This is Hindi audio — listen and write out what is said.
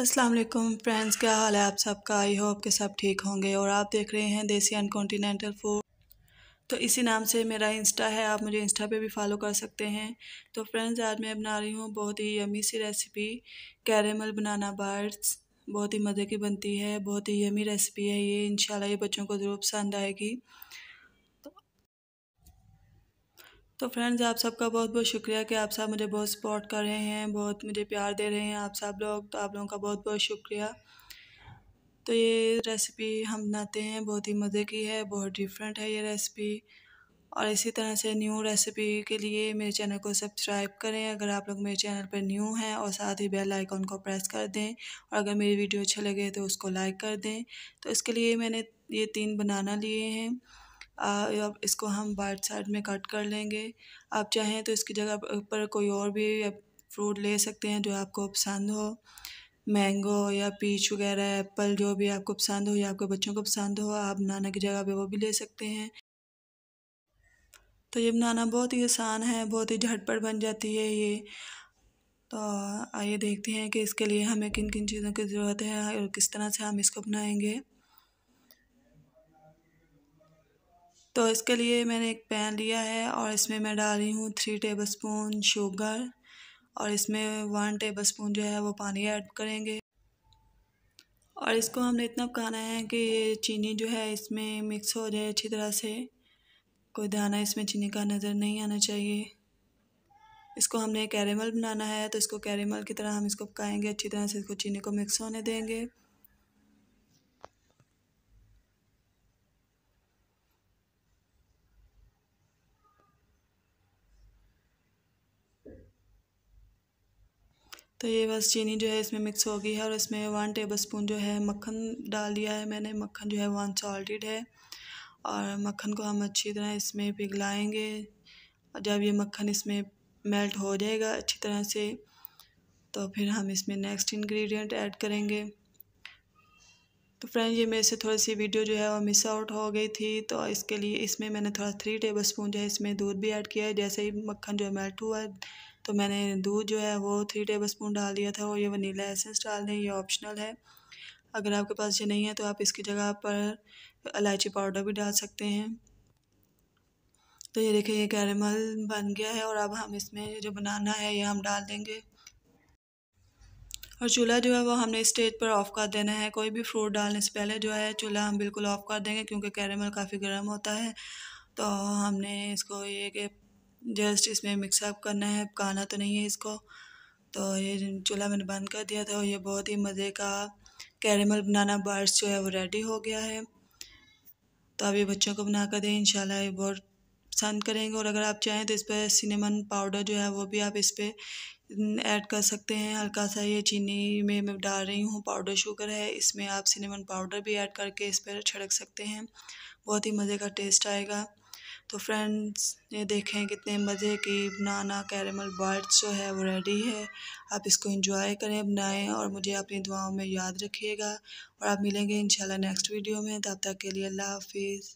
असलम फ्रेंड्स क्या हाल है आप सबका आई होप के सब ठीक होंगे और आप देख रहे हैं देसी एंड कॉन्टीनेंटल फूड तो इसी नाम से मेरा इंस्टा है आप मुझे इंस्टा पे भी फॉलो कर सकते हैं तो फ्रेंड्स आज मैं बना रही हूँ बहुत ही यमी सी रेसिपी कैरेमल बनाना बार्स बहुत ही मज़े की बनती है बहुत ही यमी रेसिपी है ये इन ये बच्चों को ज़रूर पसंद आएगी तो फ्रेंड्स आप सबका बहुत बहुत शुक्रिया कि आप सब मुझे बहुत सपोर्ट कर रहे हैं बहुत मुझे प्यार दे रहे हैं आप सब लोग तो आप लोगों का बहुत बहुत शुक्रिया तो ये रेसिपी हम बनाते हैं बहुत ही मज़े की है बहुत डिफरेंट है ये रेसिपी और इसी तरह से न्यू रेसिपी के लिए मेरे चैनल को सब्सक्राइब करें अगर आप लोग मेरे चैनल पर न्यू हैं और साथ ही बेल आइकॉन को प्रेस कर दें और अगर मेरी वीडियो अच्छी लगे तो उसको लाइक कर दें तो इसके लिए मैंने ये तीन बनाना लिए हैं अब इसको हम वाइट साइड में कट कर लेंगे आप चाहें तो इसकी जगह पर कोई और भी फ्रूट ले सकते हैं जो आपको पसंद हो मैंगो या पीच वगैरह एप्पल जो भी आपको पसंद हो या आपके बच्चों को पसंद हो आप बनाना की जगह पे वो भी ले सकते हैं तो ये बनाना बहुत ही आसान है बहुत ही झटपट बन जाती है ये तो आइए देखते हैं कि इसके लिए हमें किन किन चीज़ों की ज़रूरत है और किस तरह से हम इसको बनाएंगे तो इसके लिए मैंने एक पैन लिया है और इसमें मैं डाल रही हूँ थ्री टेबल स्पून शुगर और इसमें वन टेबल स्पून जो है वो पानी ऐड करेंगे और इसको हमने इतना पकाना है कि ये चीनी जो है इसमें मिक्स हो जाए अच्छी तरह से कोई दाना इसमें चीनी का नज़र नहीं आना चाहिए इसको हमने कैरेमल बनाना है तो इसको कैरेमल की तरह हम इसको पकाएंगे अच्छी तरह से इसको चीनी को मिक्स होने देंगे तो ये बस चीनी जो है इसमें मिक्स हो गई है और इसमें वन टेबल स्पून जो है मक्खन डाल दिया है मैंने मक्खन जो है वन सॉल्टेड है और मक्खन को हम अच्छी तरह इसमें पिघलाएंगे और जब ये मक्खन इसमें मेल्ट हो जाएगा अच्छी तरह से तो फिर हम इसमें नेक्स्ट इंग्रेडिएंट ऐड करेंगे तो फ्रेंड ये मेरे से थोड़ी सी वीडियो जो है वो मिस आउट हो गई थी तो इसके लिए इसमें मैंने थोड़ा थ्री टेबल स्पून जो है इसमें दूध भी ऐड किया है जैसे ही मक्खन जो है मेल्ट हुआ है तो मैंने दूध जो है वो थ्री टेबल स्पून डाल दिया था और ये वनीला एसेंस डाल दें ये ऑप्शनल है अगर आपके पास ये नहीं है तो आप इसकी जगह पर इलायची पाउडर भी डाल सकते हैं तो ये देखिए ये कैरेमल बन गया है और अब हम इसमें जो बनाना है ये हम डाल देंगे और चूल्हा जो है वो हमने स्टेज पर ऑफ़ कर देना है कोई भी फ्रूट डालने से पहले जो है चूल्हा हम बिल्कुल ऑफ़ कर देंगे क्योंकि कैरेमल काफ़ी गर्म होता है तो हमने इसको ये जस्ट इसमें मिक्सअप करना है पकाना तो नहीं है इसको तो ये चूल्हा मैंने बंद कर दिया था और ये बहुत ही मज़े का कैरेमल बनाना बार्स जो है वो रेडी हो गया है तो आप ये बच्चों को बना कर दें इन ये बहुत पसंद करेंगे और अगर आप चाहें तो इस पर सिनेमन पाउडर जो है वो भी आप इस पर ऐड कर सकते हैं हल्का सा ये चीनी में मैं डाल रही हूँ पाउडर शुगर है इसमें आप सिनेमन पाउडर भी ऐड करके इस पर छिड़क सकते हैं बहुत ही मज़े का टेस्ट आएगा तो फ्रेंड्स ये देखें कितने मज़े की बनाना कैरमल बर्ड्स जो है वो रेडी है आप इसको इंजॉय करें बनाएं और मुझे अपनी दुआओं में याद रखिएगा और आप मिलेंगे इंशाल्लाह नेक्स्ट वीडियो में तब तक के लिए अल्लाह हाफिज़